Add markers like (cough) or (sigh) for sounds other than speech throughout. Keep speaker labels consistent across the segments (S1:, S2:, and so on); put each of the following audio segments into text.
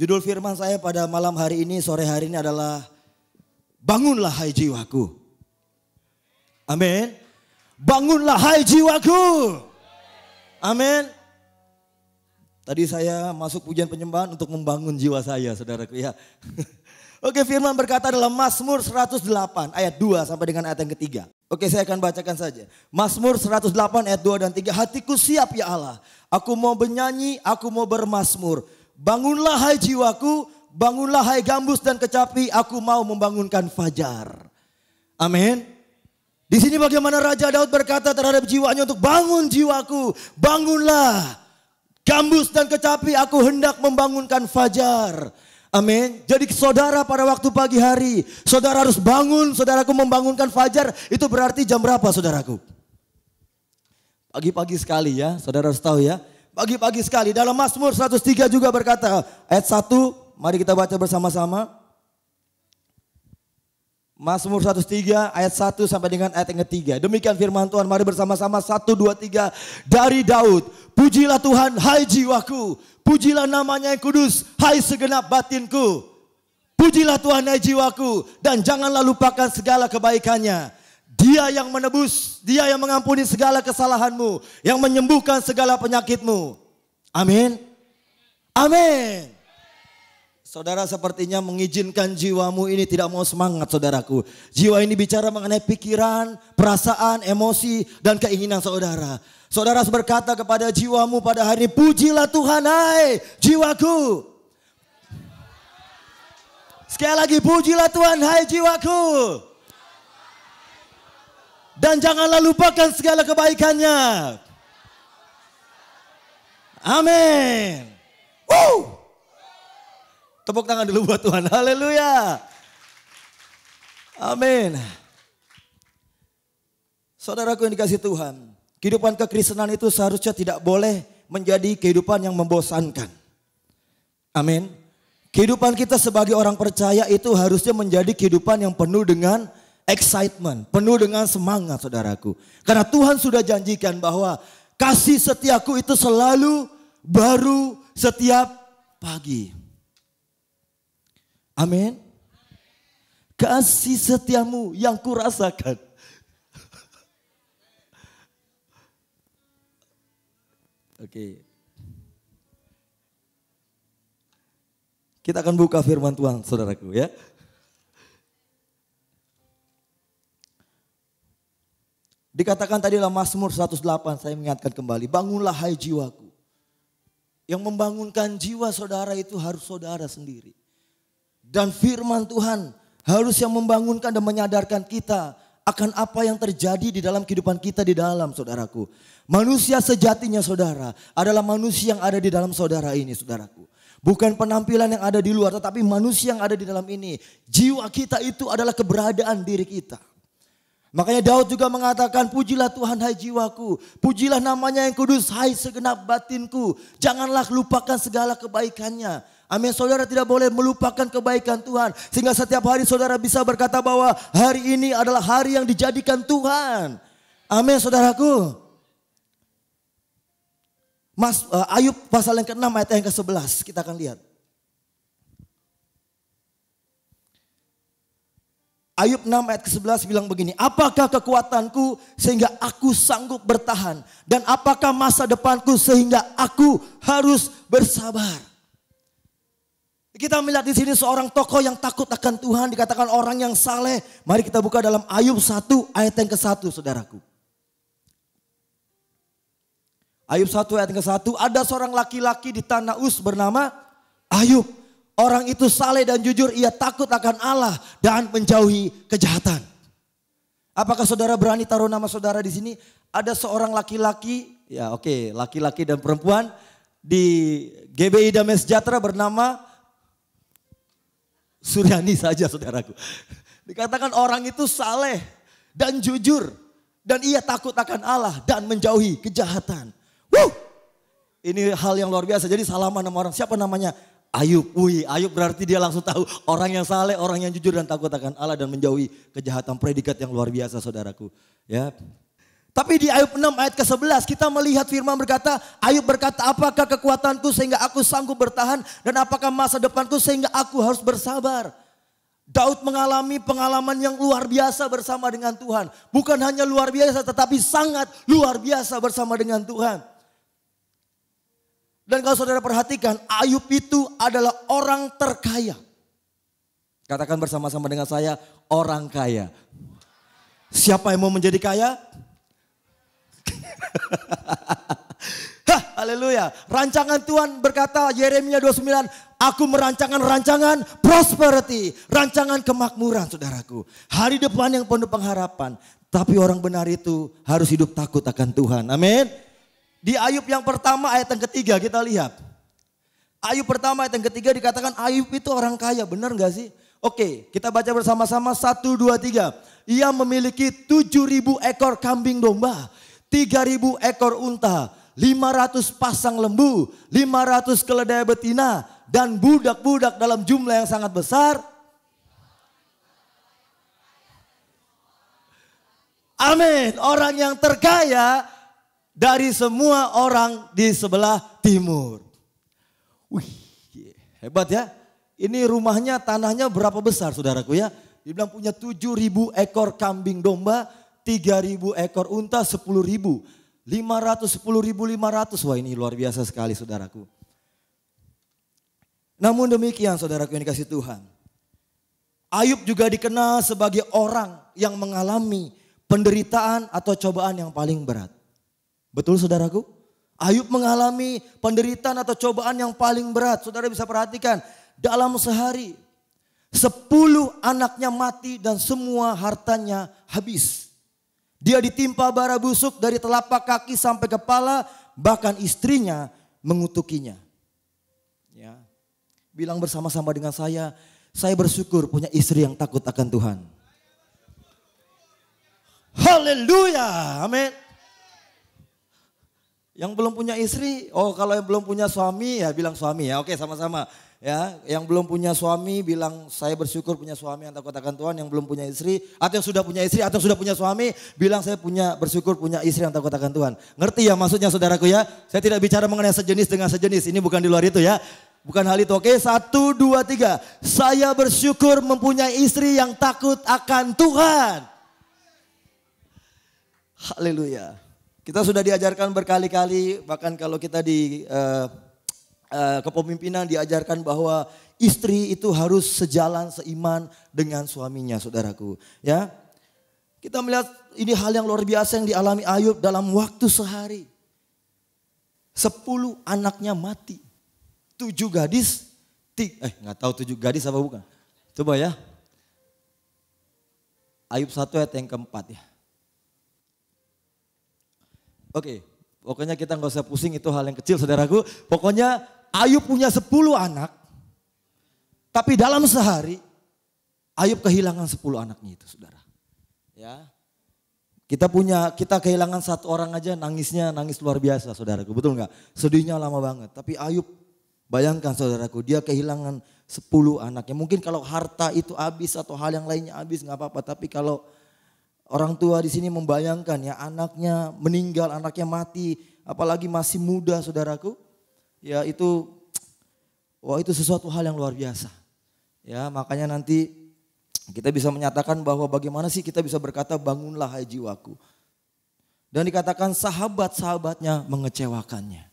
S1: Judul firman saya pada malam hari ini, sore hari ini adalah Bangunlah hai jiwaku. Amin. Bangunlah hai jiwaku. Amin. Tadi saya masuk pujian penyembahan untuk membangun jiwa saya, saudaraku ya. (laughs) Oke, firman berkata dalam Mazmur 108 ayat 2 sampai dengan ayat yang ketiga. Oke, saya akan bacakan saja. Mazmur 108 ayat 2 dan 3. Hatiku siap ya Allah. Aku mau bernyanyi, aku mau bermasmur Bangunlah hai jiwaku, bangunlah hai gambus dan kecapi, aku mau membangunkan fajar. Amin. Di sini bagaimana Raja Daud berkata terhadap jiwanya untuk bangun jiwaku, bangunlah. Gambus dan kecapi aku hendak membangunkan fajar. Amin. Jadi saudara pada waktu pagi hari, saudara harus bangun, saudaraku membangunkan fajar. Itu berarti jam berapa saudaraku? Pagi-pagi sekali ya, saudara harus tahu ya pagi-pagi sekali. Dalam Mazmur 103 juga berkata, ayat 1, mari kita baca bersama-sama. Mazmur 103 ayat 1 sampai dengan ayat yang ketiga. Demikian firman Tuhan. Mari bersama-sama 1, 2, 3 dari Daud. Pujilah Tuhan hai jiwaku. Pujilah namanya yang kudus hai segenap batinku. Pujilah Tuhan hai jiwaku. Dan janganlah lupakan segala kebaikannya dia yang menebus, dia yang mengampuni segala kesalahanmu, yang menyembuhkan segala penyakitmu. Amin. Amin. Saudara sepertinya mengizinkan jiwamu ini tidak mau semangat saudaraku. Jiwa ini bicara mengenai pikiran, perasaan, emosi, dan keinginan saudara. Saudara berkata kepada jiwamu pada hari ini, pujilah Tuhan hai jiwaku. Sekali lagi pujilah Tuhan hai jiwaku dan janganlah lupakan segala kebaikannya. Amin. Woo! Tepuk tangan dulu buat Tuhan. Haleluya. Amin. Saudaraku yang dikasih Tuhan, kehidupan kekristenan itu seharusnya tidak boleh menjadi kehidupan yang membosankan. Amin. Kehidupan kita sebagai orang percaya itu harusnya menjadi kehidupan yang penuh dengan excitement, penuh dengan semangat saudaraku. Karena Tuhan sudah janjikan bahwa kasih setiaku itu selalu baru setiap pagi. Amin. Kasih setiamu yang kurasakan. Oke. Okay. Kita akan buka firman Tuhan, saudaraku ya. Dikatakan tadi dalam Mazmur 108 saya mengingatkan kembali, bangunlah hai jiwaku. Yang membangunkan jiwa saudara itu harus saudara sendiri. Dan firman Tuhan harus yang membangunkan dan menyadarkan kita akan apa yang terjadi di dalam kehidupan kita di dalam saudaraku. Manusia sejatinya saudara adalah manusia yang ada di dalam saudara ini saudaraku. Bukan penampilan yang ada di luar tetapi manusia yang ada di dalam ini. Jiwa kita itu adalah keberadaan diri kita. Makanya Daud juga mengatakan, pujilah Tuhan hai jiwaku, pujilah namanya yang kudus hai segenap batinku. Janganlah lupakan segala kebaikannya. Amin, saudara tidak boleh melupakan kebaikan Tuhan. Sehingga setiap hari saudara bisa berkata bahwa hari ini adalah hari yang dijadikan Tuhan. Amin, saudaraku. Mas, uh, Ayub pasal yang ke-6 ayat yang ke-11, kita akan lihat. Ayub 6 ayat ke-11 bilang begini, apakah kekuatanku sehingga aku sanggup bertahan? Dan apakah masa depanku sehingga aku harus bersabar? Kita melihat di sini seorang tokoh yang takut akan Tuhan, dikatakan orang yang saleh. Mari kita buka dalam Ayub 1 ayat yang ke-1 saudaraku. Ayub 1 ayat yang ke-1, ada seorang laki-laki di tanah Us bernama Ayub. Orang itu saleh dan jujur, ia takut akan Allah dan menjauhi kejahatan. Apakah saudara berani taruh nama saudara di sini? Ada seorang laki-laki, ya oke, okay, laki-laki dan perempuan di GBI Damai Sejahtera bernama Suryani saja saudaraku. Dikatakan orang itu saleh dan jujur dan ia takut akan Allah dan menjauhi kejahatan. Wuh! Ini hal yang luar biasa. Jadi salaman sama orang. Siapa namanya? Ayub, wih Ayub berarti dia langsung tahu orang yang saleh, orang yang jujur dan takut akan Allah dan menjauhi kejahatan predikat yang luar biasa saudaraku. Ya, tapi di Ayub 6 ayat ke-11 kita melihat firman berkata, Ayub berkata, apakah kekuatanku sehingga aku sanggup bertahan dan apakah masa depanku sehingga aku harus bersabar. Daud mengalami pengalaman yang luar biasa bersama dengan Tuhan. Bukan hanya luar biasa tetapi sangat luar biasa bersama dengan Tuhan. Dan kalau saudara perhatikan, Ayub itu adalah orang terkaya. Katakan bersama-sama dengan saya, orang kaya. Siapa yang mau menjadi kaya? (laughs) haleluya. Rancangan Tuhan berkata Yeremia 29, aku merancangkan rancangan prosperity, rancangan kemakmuran saudaraku. Hari depan yang penuh pengharapan, tapi orang benar itu harus hidup takut akan Tuhan. Amin. Di Ayub yang pertama ayat yang ketiga kita lihat. Ayub pertama ayat yang ketiga dikatakan Ayub itu orang kaya. Benar gak sih? Oke kita baca bersama-sama. Satu, dua, tiga. Ia memiliki tujuh ribu ekor kambing domba. Tiga ribu ekor unta. lima ratus pasang lembu, lima ratus keledai betina, dan budak-budak dalam jumlah yang sangat besar. Amin. Orang yang terkaya dari semua orang di sebelah timur. Wih, hebat ya. Ini rumahnya, tanahnya berapa besar saudaraku ya. Dibilang punya 7.000 ekor kambing domba, 3.000 ekor unta, 10.000. 510.500, wah ini luar biasa sekali saudaraku. Namun demikian saudaraku yang dikasih Tuhan. Ayub juga dikenal sebagai orang yang mengalami penderitaan atau cobaan yang paling berat. Betul saudaraku? Ayub mengalami penderitaan atau cobaan yang paling berat. Saudara bisa perhatikan. Dalam sehari. Sepuluh anaknya mati dan semua hartanya habis. Dia ditimpa bara busuk dari telapak kaki sampai kepala. Bahkan istrinya mengutukinya. Ya. Bilang bersama-sama dengan saya. Saya bersyukur punya istri yang takut akan Tuhan. Haleluya. Amin. Yang belum punya istri, oh kalau yang belum punya suami ya bilang suami ya. Oke sama-sama. Ya, yang belum punya suami bilang saya bersyukur punya suami yang takut akan Tuhan. Yang belum punya istri atau yang sudah punya istri atau yang sudah punya suami bilang saya punya bersyukur punya istri yang takut akan Tuhan. Ngerti ya maksudnya saudaraku ya? Saya tidak bicara mengenai sejenis dengan sejenis. Ini bukan di luar itu ya. Bukan hal itu. Oke, satu, dua, tiga. Saya bersyukur mempunyai istri yang takut akan Tuhan. Haleluya. Kita sudah diajarkan berkali-kali, bahkan kalau kita di uh, uh, kepemimpinan diajarkan bahwa istri itu harus sejalan seiman dengan suaminya, saudaraku. Ya, kita melihat ini hal yang luar biasa yang dialami Ayub dalam waktu sehari. Sepuluh anaknya mati, tujuh gadis, tiga, eh nggak tahu tujuh gadis apa bukan? Coba ya. Ayub satu ayat yang keempat ya. Oke, okay. pokoknya kita nggak usah pusing itu hal yang kecil saudaraku. Pokoknya Ayub punya 10 anak, tapi dalam sehari Ayub kehilangan sepuluh anaknya itu saudara. Ya, kita punya, kita kehilangan satu orang aja nangisnya nangis luar biasa saudaraku, betul nggak? Sedihnya lama banget. Tapi Ayub, bayangkan saudaraku, dia kehilangan sepuluh anaknya. Mungkin kalau harta itu habis atau hal yang lainnya habis nggak apa-apa. Tapi kalau Orang tua di sini membayangkan ya anaknya meninggal, anaknya mati, apalagi masih muda saudaraku. Ya itu, wah itu sesuatu hal yang luar biasa. Ya makanya nanti kita bisa menyatakan bahwa bagaimana sih kita bisa berkata bangunlah hai jiwaku. Dan dikatakan sahabat-sahabatnya mengecewakannya.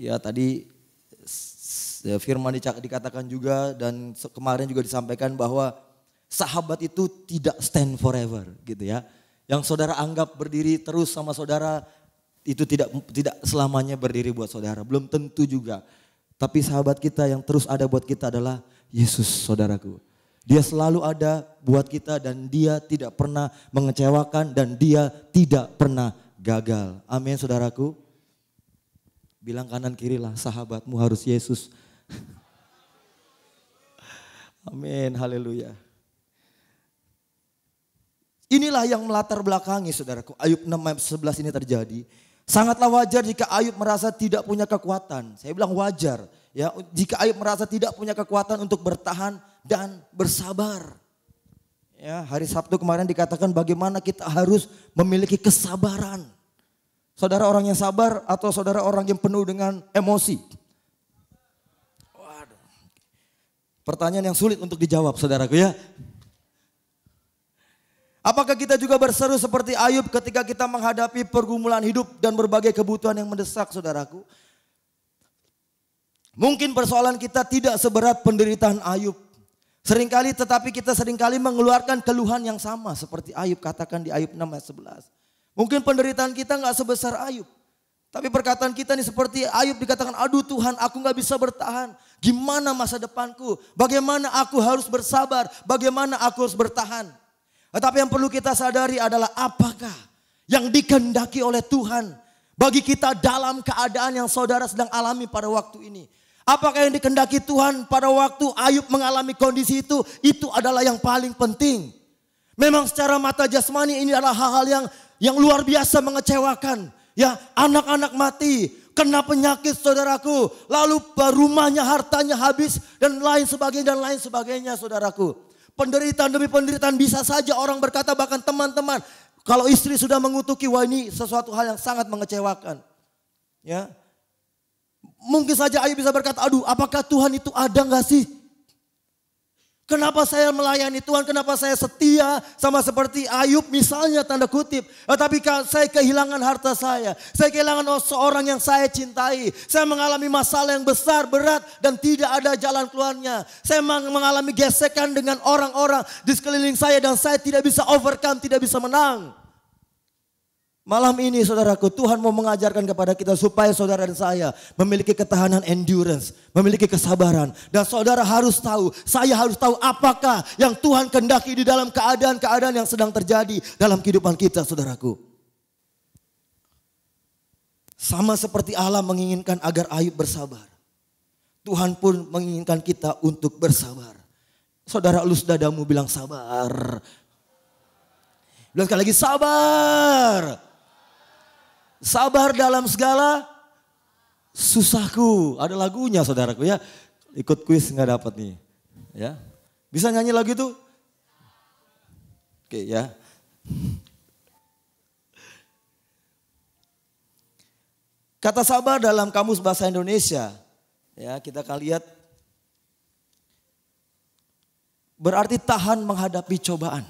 S1: Ya tadi firman dikatakan juga dan kemarin juga disampaikan bahwa sahabat itu tidak stand forever gitu ya. Yang saudara anggap berdiri terus sama saudara itu tidak tidak selamanya berdiri buat saudara, belum tentu juga. Tapi sahabat kita yang terus ada buat kita adalah Yesus saudaraku. Dia selalu ada buat kita dan dia tidak pernah mengecewakan dan dia tidak pernah gagal. Amin saudaraku. Bilang kanan kirilah sahabatmu harus Yesus. (laughs) Amin, haleluya. Inilah yang melatar belakangi saudaraku. Ayub 6 ayat 11 ini terjadi. Sangatlah wajar jika Ayub merasa tidak punya kekuatan. Saya bilang wajar. ya Jika Ayub merasa tidak punya kekuatan untuk bertahan dan bersabar. Ya, hari Sabtu kemarin dikatakan bagaimana kita harus memiliki kesabaran. Saudara orang yang sabar atau saudara orang yang penuh dengan emosi? Pertanyaan yang sulit untuk dijawab saudaraku ya. Apakah kita juga berseru seperti Ayub ketika kita menghadapi pergumulan hidup dan berbagai kebutuhan yang mendesak saudaraku? Mungkin persoalan kita tidak seberat penderitaan Ayub. Seringkali tetapi kita seringkali mengeluarkan keluhan yang sama seperti Ayub katakan di Ayub 6 ayat 11. Mungkin penderitaan kita nggak sebesar Ayub. Tapi perkataan kita ini seperti Ayub dikatakan, aduh Tuhan aku nggak bisa bertahan. Gimana masa depanku? Bagaimana aku harus bersabar? Bagaimana aku harus bertahan? Tetapi yang perlu kita sadari adalah apakah yang dikehendaki oleh Tuhan bagi kita dalam keadaan yang saudara sedang alami pada waktu ini. Apakah yang dikendaki Tuhan pada waktu Ayub mengalami kondisi itu, itu adalah yang paling penting. Memang secara mata jasmani ini adalah hal-hal yang yang luar biasa mengecewakan. Ya, anak-anak mati, kena penyakit saudaraku, lalu rumahnya, hartanya habis dan lain sebagainya dan lain sebagainya saudaraku. Penderitaan demi penderitaan bisa saja orang berkata bahkan teman-teman. Kalau istri sudah mengutuki, wah ini sesuatu hal yang sangat mengecewakan. Ya, Mungkin saja ayu bisa berkata, aduh apakah Tuhan itu ada nggak sih? Kenapa saya melayani Tuhan? Kenapa saya setia sama seperti Ayub misalnya tanda kutip. Eh, tapi saya kehilangan harta saya. Saya kehilangan seorang yang saya cintai. Saya mengalami masalah yang besar, berat dan tidak ada jalan keluarnya. Saya mengalami gesekan dengan orang-orang di sekeliling saya dan saya tidak bisa overcome, tidak bisa menang. Malam ini saudaraku Tuhan mau mengajarkan kepada kita supaya saudara dan saya memiliki ketahanan endurance, memiliki kesabaran. Dan saudara harus tahu, saya harus tahu apakah yang Tuhan kendaki di dalam keadaan-keadaan yang sedang terjadi dalam kehidupan kita saudaraku. Sama seperti Allah menginginkan agar Ayub bersabar. Tuhan pun menginginkan kita untuk bersabar. Saudara elus dadamu bilang sabar. Bilang sekali lagi sabar sabar dalam segala susahku. Ada lagunya saudaraku ya. Ikut kuis nggak dapat nih. Ya. Bisa nyanyi lagu itu? Oke ya. Kata sabar dalam kamus bahasa Indonesia, ya kita akan lihat berarti tahan menghadapi cobaan.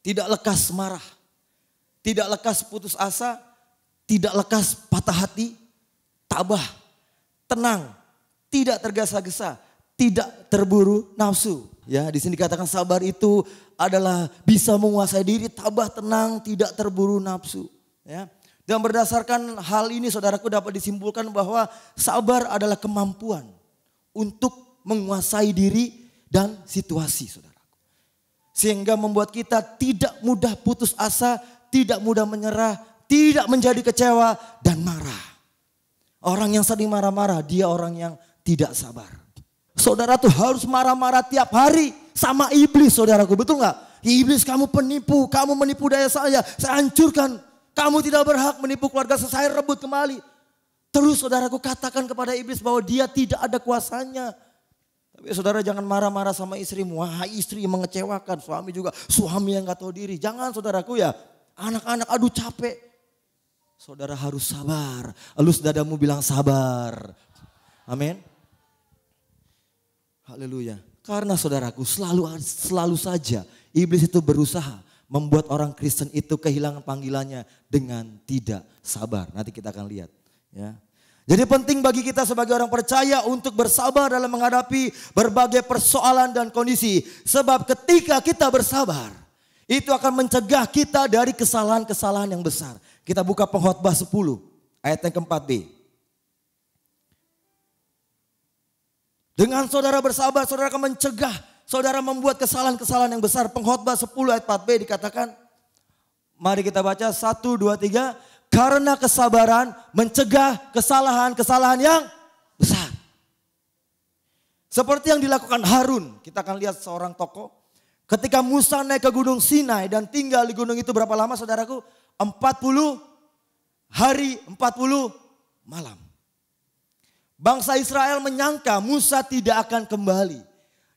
S1: Tidak lekas marah, tidak lekas putus asa, tidak lekas patah hati, tabah, tenang, tidak tergesa-gesa, tidak terburu nafsu. Ya, di sini dikatakan sabar itu adalah bisa menguasai diri, tabah, tenang, tidak terburu nafsu. Ya. Dan berdasarkan hal ini saudaraku dapat disimpulkan bahwa sabar adalah kemampuan untuk menguasai diri dan situasi saudaraku. Sehingga membuat kita tidak mudah putus asa, tidak mudah menyerah, tidak menjadi kecewa dan marah. Orang yang sering marah-marah, dia orang yang tidak sabar. Saudara tuh harus marah-marah tiap hari sama iblis saudaraku, betul nggak? Iblis kamu penipu, kamu menipu daya saya, saya hancurkan. Kamu tidak berhak menipu keluarga saya, saya rebut kembali. Terus saudaraku katakan kepada iblis bahwa dia tidak ada kuasanya. Tapi saudara jangan marah-marah sama istrimu. Wah istri mengecewakan, suami juga. Suami yang gak tahu diri. Jangan saudaraku ya. Anak-anak aduh capek. Saudara harus sabar. Elus dadamu bilang sabar. Amin. Haleluya. Karena saudaraku selalu selalu saja iblis itu berusaha membuat orang Kristen itu kehilangan panggilannya dengan tidak sabar. Nanti kita akan lihat, ya. Jadi penting bagi kita sebagai orang percaya untuk bersabar dalam menghadapi berbagai persoalan dan kondisi. Sebab ketika kita bersabar, itu akan mencegah kita dari kesalahan-kesalahan yang besar. Kita buka pengkhotbah 10 ayat yang keempat B. Dengan saudara bersabar, saudara akan mencegah saudara membuat kesalahan-kesalahan yang besar. Pengkhotbah 10 ayat 4b dikatakan, mari kita baca 1, 2, 3. Karena kesabaran mencegah kesalahan-kesalahan yang besar. Seperti yang dilakukan Harun, kita akan lihat seorang tokoh. Ketika Musa naik ke gunung Sinai dan tinggal di gunung itu berapa lama saudaraku? 40 hari, 40 malam. Bangsa Israel menyangka Musa tidak akan kembali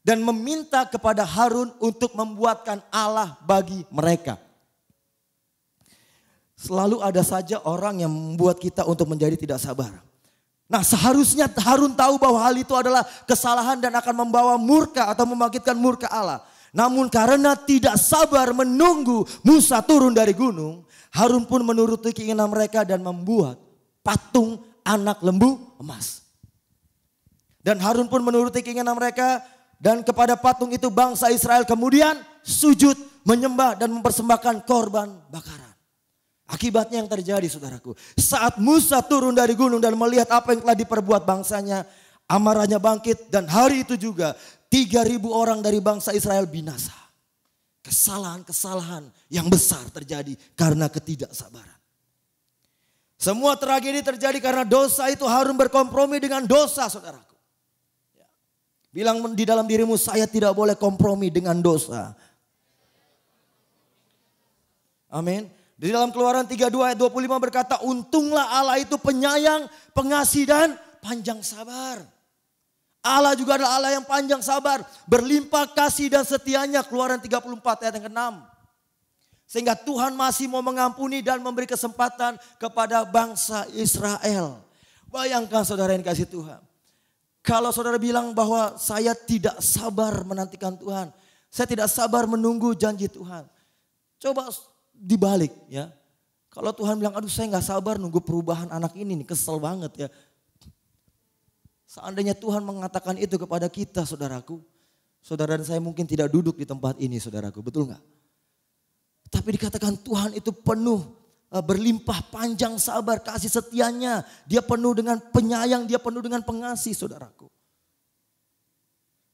S1: dan meminta kepada Harun untuk membuatkan Allah bagi mereka. Selalu ada saja orang yang membuat kita untuk menjadi tidak sabar. Nah seharusnya Harun tahu bahwa hal itu adalah kesalahan dan akan membawa murka atau membangkitkan murka Allah. Namun karena tidak sabar menunggu Musa turun dari gunung, Harun pun menuruti keinginan mereka dan membuat patung anak lembu emas. Dan Harun pun menuruti keinginan mereka dan kepada patung itu bangsa Israel kemudian sujud menyembah dan mempersembahkan korban bakaran. Akibatnya yang terjadi saudaraku. Saat Musa turun dari gunung dan melihat apa yang telah diperbuat bangsanya. Amarahnya bangkit dan hari itu juga 3000 orang dari bangsa Israel binasa. Kesalahan-kesalahan yang besar terjadi karena ketidaksabaran. Semua tragedi terjadi karena dosa itu harus berkompromi dengan dosa saudaraku. Ya. Bilang di dalam dirimu saya tidak boleh kompromi dengan dosa. Amin. Di dalam keluaran 32 ayat 25 berkata untunglah Allah itu penyayang, pengasih dan panjang sabar. Allah juga adalah Allah yang panjang sabar, berlimpah kasih dan setianya. Keluaran 34 ayat yang ke-6. Sehingga Tuhan masih mau mengampuni dan memberi kesempatan kepada bangsa Israel. Bayangkan saudara yang kasih Tuhan. Kalau saudara bilang bahwa saya tidak sabar menantikan Tuhan. Saya tidak sabar menunggu janji Tuhan. Coba dibalik ya. Kalau Tuhan bilang, aduh saya nggak sabar nunggu perubahan anak ini nih, kesel banget ya Seandainya Tuhan mengatakan itu kepada kita saudaraku. Saudara dan saya mungkin tidak duduk di tempat ini saudaraku, betul nggak? Tapi dikatakan Tuhan itu penuh eh, berlimpah panjang sabar kasih setianya. Dia penuh dengan penyayang, dia penuh dengan pengasih saudaraku.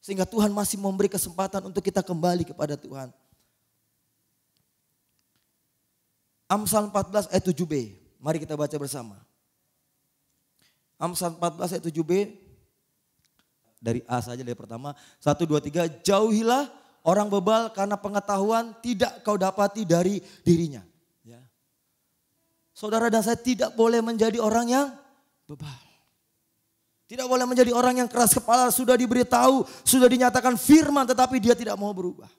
S1: Sehingga Tuhan masih memberi kesempatan untuk kita kembali kepada Tuhan. Amsal 14 ayat 7b. Mari kita baca bersama. Amsal 14 ayat 7b dari A saja dari pertama. Satu, dua, tiga. Jauhilah orang bebal karena pengetahuan tidak kau dapati dari dirinya. Ya. Saudara dan saya tidak boleh menjadi orang yang bebal. Tidak boleh menjadi orang yang keras kepala, sudah diberitahu, sudah dinyatakan firman tetapi dia tidak mau berubah.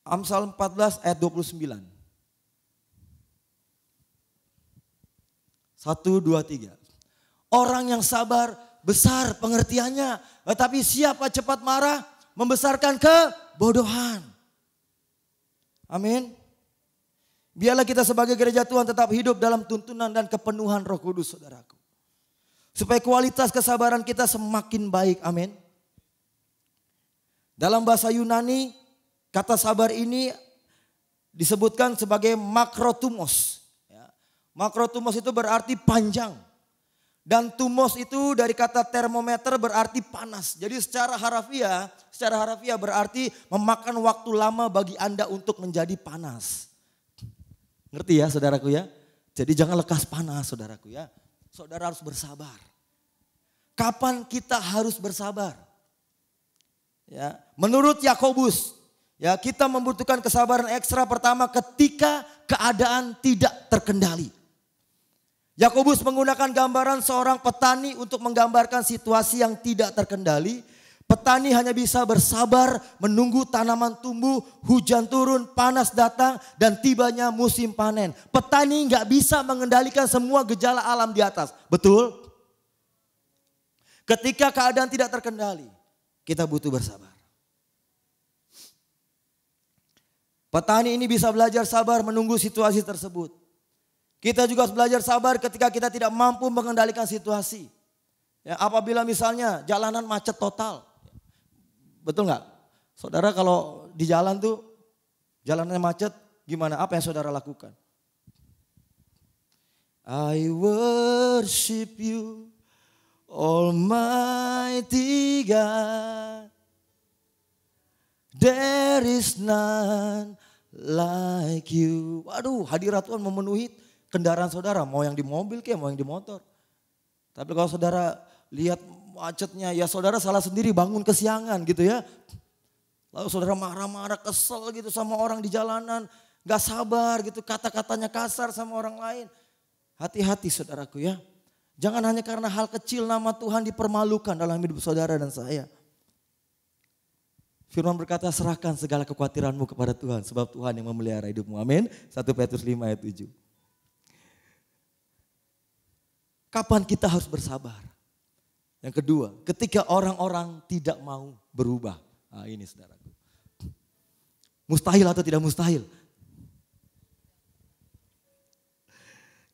S1: Amsal 14 ayat 29. satu dua tiga. Orang yang sabar besar pengertiannya, tetapi nah, siapa cepat marah membesarkan kebodohan. Amin. Biarlah kita sebagai gereja Tuhan tetap hidup dalam tuntunan dan kepenuhan Roh Kudus, saudaraku. Supaya kualitas kesabaran kita semakin baik. Amin. Dalam bahasa Yunani, kata sabar ini disebutkan sebagai makrotumos. Ya, makrotumos itu berarti panjang. Dan tumos itu dari kata termometer berarti panas. Jadi secara harafiah, secara harafiah berarti memakan waktu lama bagi Anda untuk menjadi panas. Ngerti ya saudaraku ya? Jadi jangan lekas panas saudaraku ya. Saudara harus bersabar. Kapan kita harus bersabar? Ya, menurut Yakobus, ya kita membutuhkan kesabaran ekstra pertama ketika keadaan tidak terkendali. Yakobus menggunakan gambaran seorang petani untuk menggambarkan situasi yang tidak terkendali. Petani hanya bisa bersabar menunggu tanaman tumbuh, hujan turun, panas datang, dan tibanya musim panen. Petani nggak bisa mengendalikan semua gejala alam di atas. Betul? Ketika keadaan tidak terkendali, kita butuh bersabar. Petani ini bisa belajar sabar menunggu situasi tersebut. Kita juga harus belajar sabar ketika kita tidak mampu mengendalikan situasi. Ya, apabila misalnya jalanan macet total. Betul nggak? Saudara kalau di jalan tuh jalanannya macet, gimana? Apa yang saudara lakukan? I worship you, Almighty God. There is none like you. Waduh, hadirat Tuhan memenuhi kendaraan saudara, mau yang di mobil kayak mau yang di motor. Tapi kalau saudara lihat macetnya, ya saudara salah sendiri bangun kesiangan gitu ya. Lalu saudara marah-marah kesel gitu sama orang di jalanan, gak sabar gitu, kata-katanya kasar sama orang lain. Hati-hati saudaraku ya. Jangan hanya karena hal kecil nama Tuhan dipermalukan dalam hidup saudara dan saya. Firman berkata serahkan segala kekhawatiranmu kepada Tuhan sebab Tuhan yang memelihara hidupmu. Amin. 1 Petrus 5 ayat 7. Kapan kita harus bersabar? Yang kedua, ketika orang-orang tidak mau berubah. Nah, ini saudaraku. Mustahil atau tidak mustahil?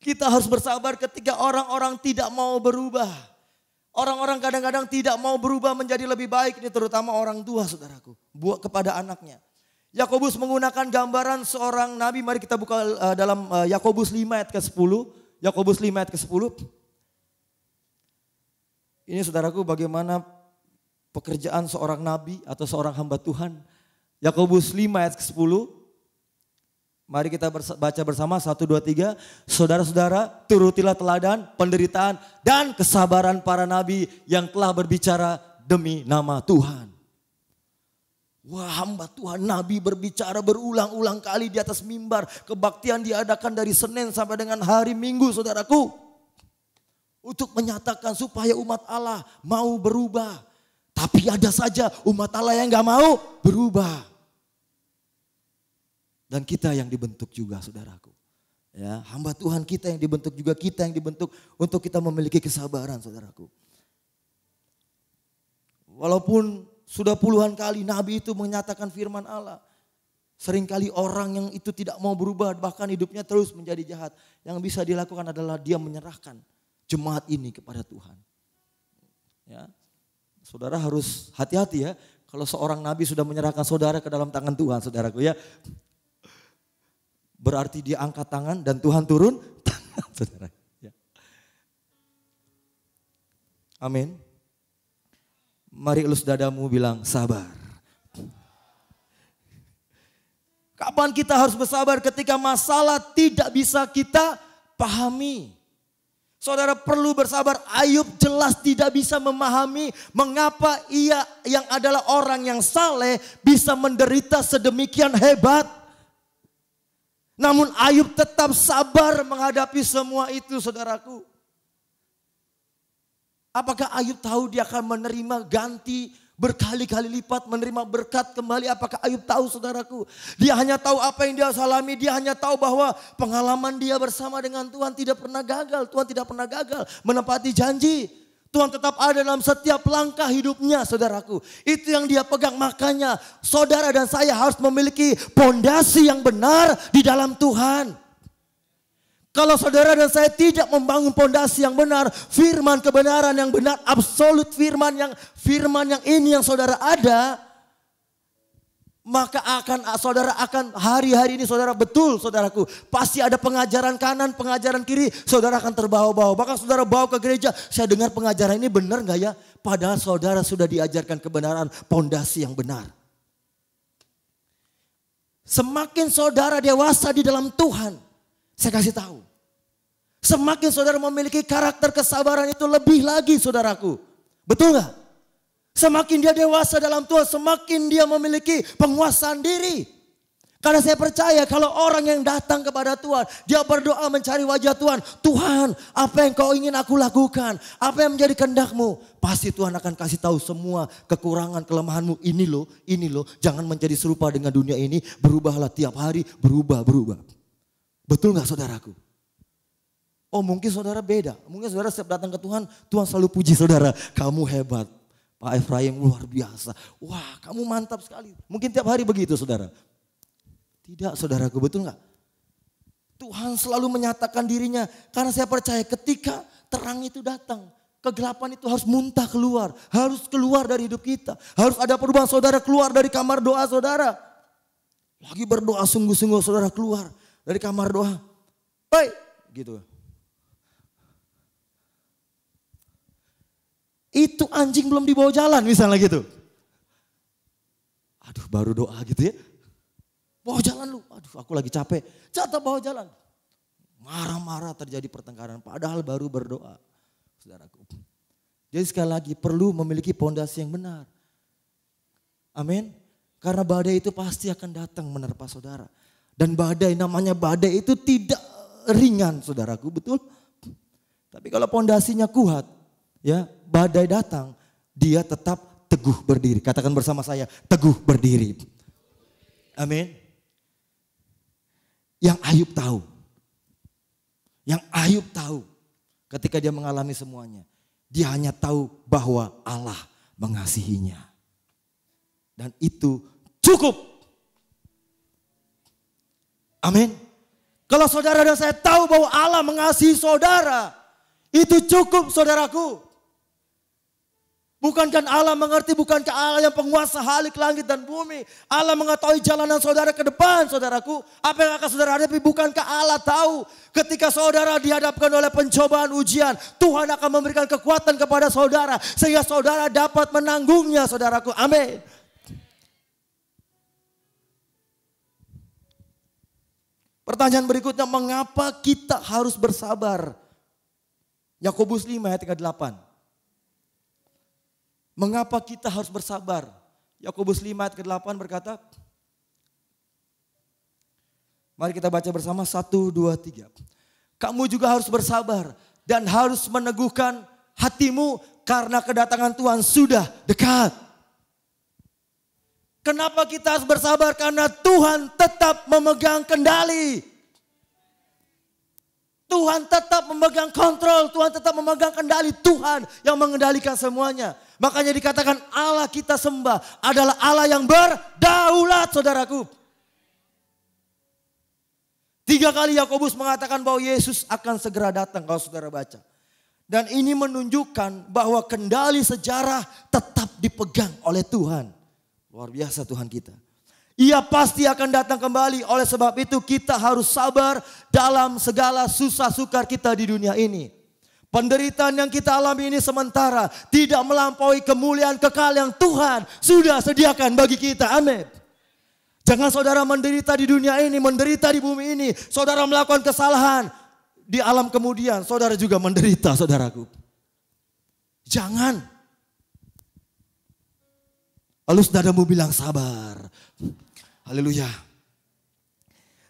S1: Kita harus bersabar ketika orang-orang tidak mau berubah. Orang-orang kadang-kadang tidak mau berubah menjadi lebih baik ini terutama orang tua saudaraku, buat kepada anaknya. Yakobus menggunakan gambaran seorang nabi. Mari kita buka eh, dalam eh, Yakobus uh, 5 ayat ke-10. Yakobus 5 ayat ke-10. Ini saudaraku bagaimana pekerjaan seorang nabi atau seorang hamba Tuhan. Yakobus 5 ayat 10. Mari kita baca bersama 1 2 3. Saudara-saudara, turutilah teladan penderitaan dan kesabaran para nabi yang telah berbicara demi nama Tuhan. Wah hamba Tuhan Nabi berbicara berulang-ulang kali di atas mimbar. Kebaktian diadakan dari Senin sampai dengan hari Minggu saudaraku. Untuk menyatakan supaya umat Allah mau berubah. Tapi ada saja umat Allah yang gak mau berubah. Dan kita yang dibentuk juga saudaraku. Ya, hamba Tuhan kita yang dibentuk juga kita yang dibentuk untuk kita memiliki kesabaran saudaraku. Walaupun sudah puluhan kali nabi itu menyatakan firman Allah. Seringkali orang yang itu tidak mau berubah bahkan hidupnya terus menjadi jahat. Yang bisa dilakukan adalah dia menyerahkan jemaat ini kepada Tuhan. Ya. Saudara harus hati-hati ya. Kalau seorang nabi sudah menyerahkan saudara ke dalam tangan Tuhan, saudaraku ya. Berarti dia angkat tangan dan Tuhan turun (laughs) tangan, saudara. Ya. Amin. Mari elus dadamu bilang sabar. Kapan kita harus bersabar ketika masalah tidak bisa kita pahami? Saudara perlu bersabar. Ayub jelas tidak bisa memahami mengapa ia yang adalah orang yang saleh bisa menderita sedemikian hebat. Namun Ayub tetap sabar menghadapi semua itu saudaraku. Apakah Ayub tahu dia akan menerima ganti berkali-kali lipat menerima berkat kembali. Apakah Ayub tahu saudaraku? Dia hanya tahu apa yang dia salami. Dia hanya tahu bahwa pengalaman dia bersama dengan Tuhan tidak pernah gagal. Tuhan tidak pernah gagal menepati janji. Tuhan tetap ada dalam setiap langkah hidupnya saudaraku. Itu yang dia pegang makanya saudara dan saya harus memiliki pondasi yang benar di dalam Tuhan. Kalau saudara dan saya tidak membangun pondasi yang benar, firman kebenaran yang benar, absolut firman yang firman yang ini yang saudara ada, maka akan saudara akan hari-hari ini saudara betul saudaraku pasti ada pengajaran kanan pengajaran kiri saudara akan terbawa-bawa bahkan saudara bawa ke gereja saya dengar pengajaran ini benar nggak ya padahal saudara sudah diajarkan kebenaran pondasi yang benar semakin saudara dewasa di dalam Tuhan saya kasih tahu. Semakin saudara memiliki karakter kesabaran itu lebih lagi saudaraku. Betul gak? Semakin dia dewasa dalam Tuhan, semakin dia memiliki penguasaan diri. Karena saya percaya kalau orang yang datang kepada Tuhan, dia berdoa mencari wajah Tuhan. Tuhan, apa yang kau ingin aku lakukan? Apa yang menjadi kendakmu? Pasti Tuhan akan kasih tahu semua kekurangan, kelemahanmu. Ini loh, ini loh. Jangan menjadi serupa dengan dunia ini. Berubahlah tiap hari, berubah, berubah. Betul nggak saudaraku? Oh mungkin saudara beda. Mungkin saudara setiap datang ke Tuhan, Tuhan selalu puji saudara. Kamu hebat. Pak Efraim luar biasa. Wah kamu mantap sekali. Mungkin tiap hari begitu saudara. Tidak saudaraku betul nggak? Tuhan selalu menyatakan dirinya. Karena saya percaya ketika terang itu datang. Kegelapan itu harus muntah keluar. Harus keluar dari hidup kita. Harus ada perubahan saudara keluar dari kamar doa saudara. Lagi berdoa sungguh-sungguh saudara keluar dari kamar doa. baik gitu. Itu anjing belum dibawa jalan misalnya gitu. Aduh baru doa gitu ya. Bawa jalan lu. Aduh aku lagi capek. catat bawa jalan. Marah-marah terjadi pertengkaran. Padahal baru berdoa. Saudaraku. Jadi sekali lagi perlu memiliki pondasi yang benar. Amin. Karena badai itu pasti akan datang menerpa saudara. Dan badai, namanya badai itu tidak ringan saudaraku, betul? Tapi kalau pondasinya kuat, ya badai datang, dia tetap teguh berdiri. Katakan bersama saya, teguh berdiri. Amin. Yang Ayub tahu. Yang Ayub tahu ketika dia mengalami semuanya. Dia hanya tahu bahwa Allah mengasihinya. Dan itu cukup Amin. Kalau saudara dan saya tahu bahwa Allah mengasihi saudara, itu cukup saudaraku. Bukankah Allah mengerti, bukankah Allah yang penguasa halik langit dan bumi. Allah mengetahui jalanan saudara ke depan, saudaraku. Apa yang akan saudara hadapi, bukankah Allah tahu. Ketika saudara dihadapkan oleh pencobaan ujian, Tuhan akan memberikan kekuatan kepada saudara. Sehingga saudara dapat menanggungnya, saudaraku. Amin. Pertanyaan berikutnya, mengapa kita harus bersabar? Yakobus 5 ayat 38. Mengapa kita harus bersabar? Yakobus 5 ayat delapan berkata, Mari kita baca bersama, 1, 2, 3. Kamu juga harus bersabar dan harus meneguhkan hatimu karena kedatangan Tuhan sudah dekat. Kenapa kita harus bersabar? Karena Tuhan tetap memegang kendali. Tuhan tetap memegang kontrol, Tuhan tetap memegang kendali, Tuhan yang mengendalikan semuanya. Makanya dikatakan Allah kita sembah adalah Allah yang berdaulat saudaraku. Tiga kali Yakobus mengatakan bahwa Yesus akan segera datang kalau saudara baca. Dan ini menunjukkan bahwa kendali sejarah tetap dipegang oleh Tuhan. Luar biasa Tuhan kita. Ia pasti akan datang kembali. Oleh sebab itu kita harus sabar dalam segala susah sukar kita di dunia ini. Penderitaan yang kita alami ini sementara tidak melampaui kemuliaan kekal yang Tuhan sudah sediakan bagi kita. Amin. Jangan saudara menderita di dunia ini, menderita di bumi ini. Saudara melakukan kesalahan di alam kemudian, saudara juga menderita, saudaraku. Jangan. Lalu saudaramu bilang sabar. Haleluya.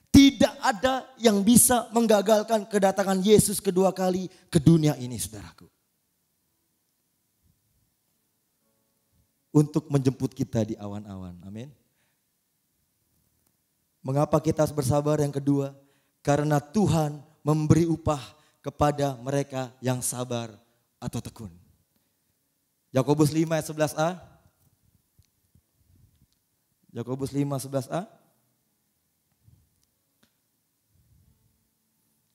S1: Tidak ada yang bisa menggagalkan kedatangan Yesus kedua kali ke dunia ini saudaraku. Untuk menjemput kita di awan-awan. Amin. Mengapa kita harus bersabar yang kedua? Karena Tuhan memberi upah kepada mereka yang sabar atau tekun. Yakobus 5 ayat 11a, Yakobus 5 11a.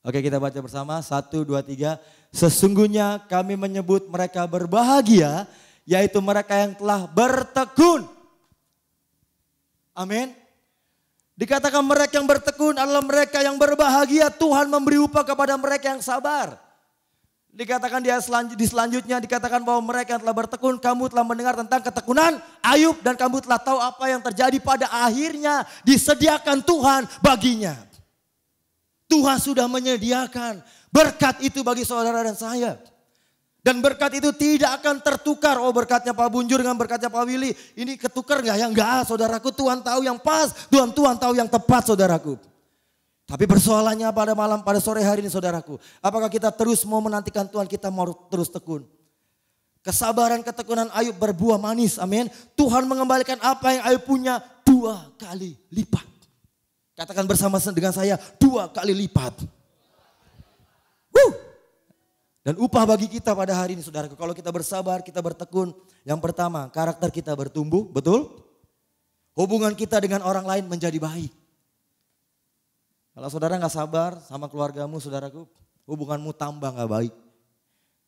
S1: Oke kita baca bersama, satu, dua, tiga. Sesungguhnya kami menyebut mereka berbahagia, yaitu mereka yang telah bertekun. Amin. Dikatakan mereka yang bertekun adalah mereka yang berbahagia, Tuhan memberi upah kepada mereka yang sabar. Dikatakan dia selanjut, di selanjutnya dikatakan bahwa mereka yang telah bertekun, kamu telah mendengar tentang ketekunan Ayub dan kamu telah tahu apa yang terjadi pada akhirnya disediakan Tuhan baginya. Tuhan sudah menyediakan berkat itu bagi saudara dan saya. Dan berkat itu tidak akan tertukar. Oh berkatnya Pak Bunjur dengan berkatnya Pak Willy. Ini ketukar nggak? Ya nggak saudaraku. Tuhan tahu yang pas. Tuhan Tuhan tahu yang tepat saudaraku. Tapi persoalannya pada malam, pada sore hari ini saudaraku. Apakah kita terus mau menantikan Tuhan, kita mau terus tekun. Kesabaran ketekunan Ayub berbuah manis, amin. Tuhan mengembalikan apa yang Ayub punya dua kali lipat. Katakan bersama dengan saya, dua kali lipat. Woo! Dan upah bagi kita pada hari ini saudaraku. Kalau kita bersabar, kita bertekun. Yang pertama, karakter kita bertumbuh, betul? Hubungan kita dengan orang lain menjadi baik. Kalau saudara nggak sabar sama keluargamu, saudaraku, hubunganmu tambah nggak baik.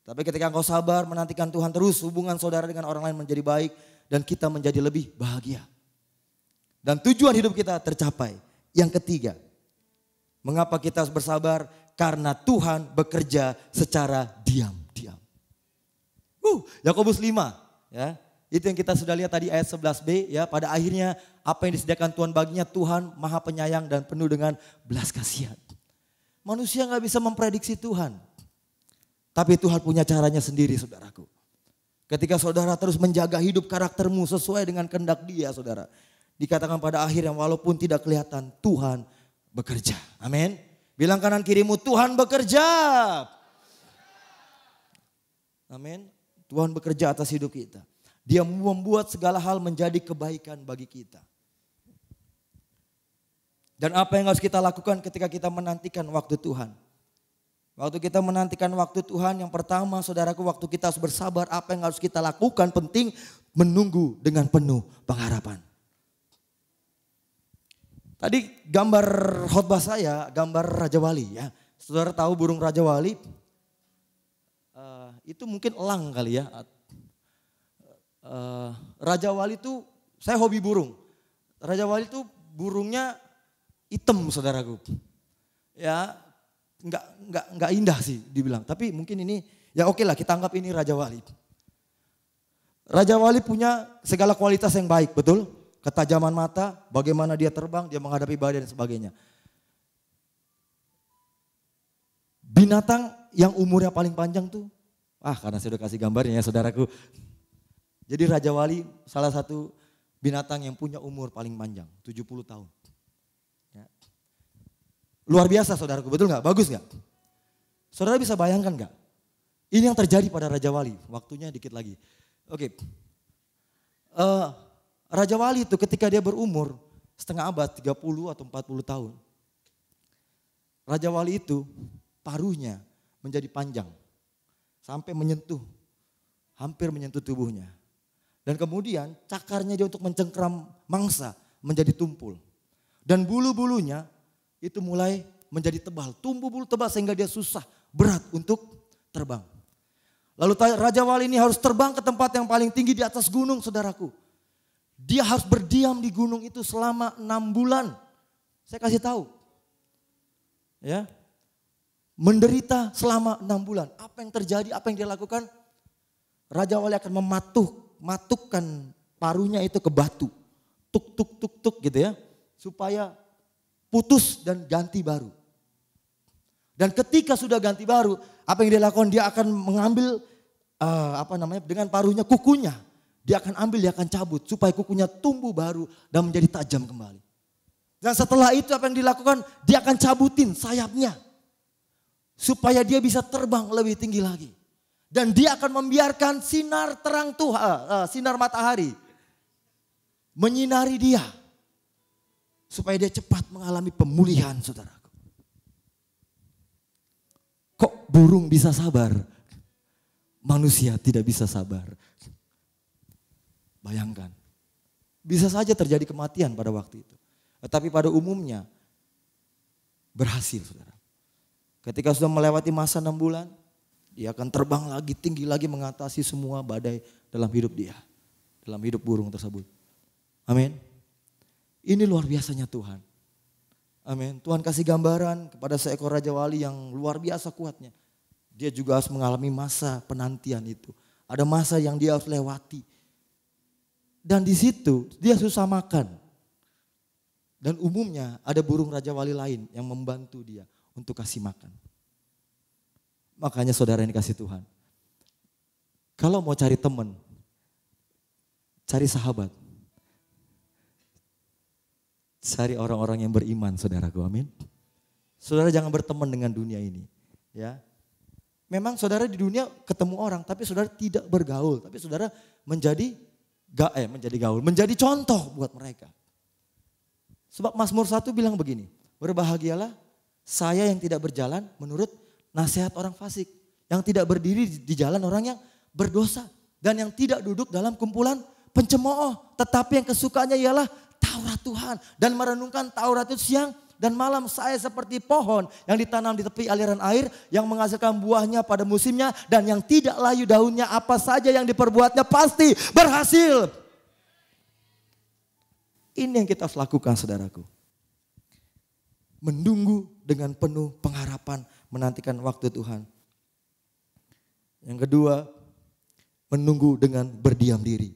S1: Tapi ketika engkau sabar menantikan Tuhan terus, hubungan saudara dengan orang lain menjadi baik dan kita menjadi lebih bahagia. Dan tujuan hidup kita tercapai. Yang ketiga, mengapa kita harus bersabar? Karena Tuhan bekerja secara diam-diam. Uh, Yakobus 5 ya. Itu yang kita sudah lihat tadi ayat 11b ya, pada akhirnya apa yang disediakan Tuhan baginya, Tuhan maha penyayang dan penuh dengan belas kasihan. Manusia nggak bisa memprediksi Tuhan. Tapi Tuhan punya caranya sendiri saudaraku. Ketika saudara terus menjaga hidup karaktermu sesuai dengan kehendak dia saudara. Dikatakan pada akhirnya walaupun tidak kelihatan Tuhan bekerja. Amin. Bilang kanan kirimu Tuhan bekerja. Amin. Tuhan bekerja atas hidup kita. Dia membuat segala hal menjadi kebaikan bagi kita. Dan apa yang harus kita lakukan ketika kita menantikan waktu Tuhan? Waktu kita menantikan waktu Tuhan, yang pertama saudaraku waktu kita harus bersabar, apa yang harus kita lakukan penting menunggu dengan penuh pengharapan. Tadi gambar khotbah saya, gambar Raja Wali ya. Saudara tahu burung Raja Wali? Eh, itu mungkin elang kali ya. Eh, Raja Wali itu, saya hobi burung. Raja Wali itu burungnya hitam saudaraku. Ya, nggak nggak nggak indah sih dibilang. Tapi mungkin ini ya oke lah kita anggap ini Raja Wali. Raja Wali punya segala kualitas yang baik, betul? Ketajaman mata, bagaimana dia terbang, dia menghadapi badai dan sebagainya. Binatang yang umurnya paling panjang tuh, ah karena saya udah kasih gambarnya ya saudaraku. Jadi Raja Wali salah satu binatang yang punya umur paling panjang, 70 tahun. Luar biasa saudaraku, betul nggak? Bagus nggak? Saudara bisa bayangkan nggak? Ini yang terjadi pada Raja Wali. Waktunya dikit lagi. Oke. Okay. Uh, eh, Raja Wali itu ketika dia berumur setengah abad, 30 atau 40 tahun. Raja Wali itu paruhnya menjadi panjang. Sampai menyentuh, hampir menyentuh tubuhnya. Dan kemudian cakarnya dia untuk mencengkram mangsa menjadi tumpul. Dan bulu-bulunya itu mulai menjadi tebal, tumbuh bulu tebal sehingga dia susah, berat untuk terbang. Lalu Raja Wali ini harus terbang ke tempat yang paling tinggi di atas gunung saudaraku. Dia harus berdiam di gunung itu selama enam bulan. Saya kasih tahu. Ya, menderita selama enam bulan. Apa yang terjadi, apa yang dia lakukan? Raja Wali akan mematuk, matukkan parunya itu ke batu. Tuk, tuk, tuk, tuk gitu ya. Supaya putus dan ganti baru. Dan ketika sudah ganti baru, apa yang dia lakukan? Dia akan mengambil uh, apa namanya dengan paruhnya kukunya. Dia akan ambil, dia akan cabut supaya kukunya tumbuh baru dan menjadi tajam kembali. Dan setelah itu apa yang dilakukan? Dia akan cabutin sayapnya. Supaya dia bisa terbang lebih tinggi lagi. Dan dia akan membiarkan sinar terang Tuhan, uh, eh, eh, sinar matahari menyinari dia supaya dia cepat mengalami pemulihan, saudaraku. Kok burung bisa sabar? Manusia tidak bisa sabar. Bayangkan. Bisa saja terjadi kematian pada waktu itu. Tetapi pada umumnya berhasil, saudara. Ketika sudah melewati masa enam bulan, dia akan terbang lagi tinggi lagi mengatasi semua badai dalam hidup dia, dalam hidup burung tersebut. Amin. Ini luar biasanya Tuhan. Amin. Tuhan kasih gambaran kepada seekor Raja Wali yang luar biasa kuatnya. Dia juga harus mengalami masa penantian itu. Ada masa yang dia harus lewati. Dan di situ dia susah makan. Dan umumnya ada burung Raja Wali lain yang membantu dia untuk kasih makan. Makanya saudara ini kasih Tuhan. Kalau mau cari teman, cari sahabat cari orang-orang yang beriman, saudaraku. Amin. Saudara jangan berteman dengan dunia ini. Ya, memang saudara di dunia ketemu orang, tapi saudara tidak bergaul, tapi saudara menjadi ga, eh menjadi gaul, menjadi contoh buat mereka. Sebab Mazmur 1 bilang begini, berbahagialah saya yang tidak berjalan menurut nasihat orang fasik, yang tidak berdiri di jalan orang yang berdosa dan yang tidak duduk dalam kumpulan pencemooh, tetapi yang kesukaannya ialah Taurat Tuhan dan merenungkan Taurat itu siang dan malam saya seperti pohon yang ditanam di tepi aliran air yang menghasilkan buahnya pada musimnya dan yang tidak layu daunnya apa saja yang diperbuatnya pasti berhasil. Ini yang kita harus lakukan saudaraku. Mendunggu dengan penuh pengharapan menantikan waktu Tuhan. Yang kedua, menunggu dengan berdiam diri.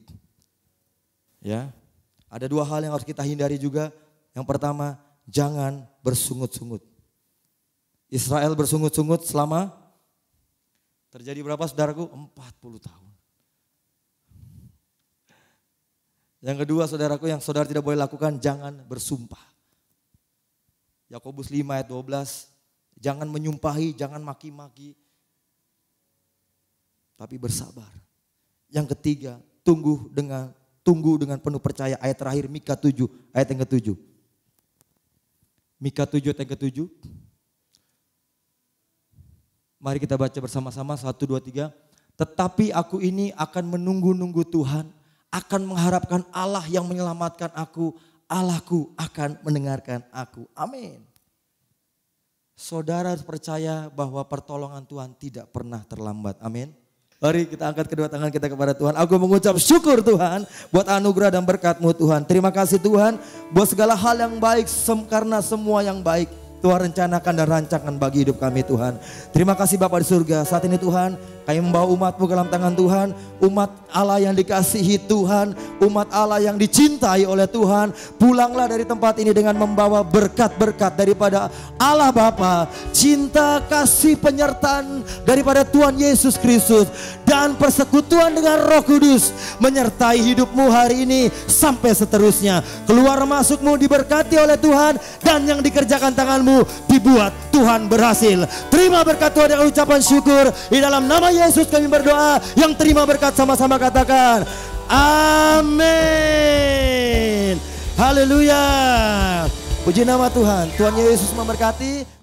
S1: Ya, ada dua hal yang harus kita hindari juga. Yang pertama, jangan bersungut-sungut. Israel bersungut-sungut selama terjadi berapa saudaraku? 40 tahun. Yang kedua saudaraku yang saudara tidak boleh lakukan, jangan bersumpah. Yakobus 5 ayat 12, jangan menyumpahi, jangan maki-maki. Tapi bersabar. Yang ketiga, tunggu dengan Tunggu dengan penuh percaya. Ayat terakhir Mika 7, ayat yang ke-7. Mika 7 ayat yang ke-7. Mari kita baca bersama-sama 1 2 3. Tetapi aku ini akan menunggu-nunggu Tuhan, akan mengharapkan Allah yang menyelamatkan aku. Allahku akan mendengarkan aku. Amin. Saudara harus percaya bahwa pertolongan Tuhan tidak pernah terlambat. Amin. Mari kita angkat kedua tangan kita kepada Tuhan. Aku mengucap syukur Tuhan buat anugerah dan berkatmu Tuhan. Terima kasih Tuhan buat segala hal yang baik sem karena semua yang baik Tuhan rencanakan dan rancangan bagi hidup kami Tuhan. Terima kasih Bapak di surga. Saat ini Tuhan kami membawa umatmu ke dalam tangan Tuhan. Umat Allah yang dikasihi Tuhan. Umat Allah yang dicintai oleh Tuhan. Pulanglah dari tempat ini dengan membawa berkat-berkat daripada Allah Bapa, Cinta kasih penyertaan daripada Tuhan Yesus Kristus. Dan persekutuan dengan roh kudus. Menyertai hidupmu hari ini sampai seterusnya. Keluar masukmu diberkati oleh Tuhan. Dan yang dikerjakan tanganmu dibuat Tuhan berhasil. Terima berkat Tuhan dengan ucapan syukur. Di dalam nama Yesus kami berdoa. Yang terima berkat sama-sama katakan. Amin. Haleluya. Puji nama Tuhan. Tuhan Yesus memberkati.